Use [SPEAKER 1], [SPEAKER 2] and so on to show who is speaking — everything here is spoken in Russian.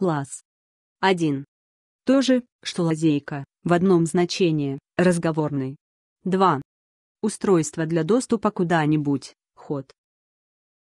[SPEAKER 1] Лаз. 1. То же, что лазейка, в одном значении, разговорный. 2. Устройство для доступа куда-нибудь, ход.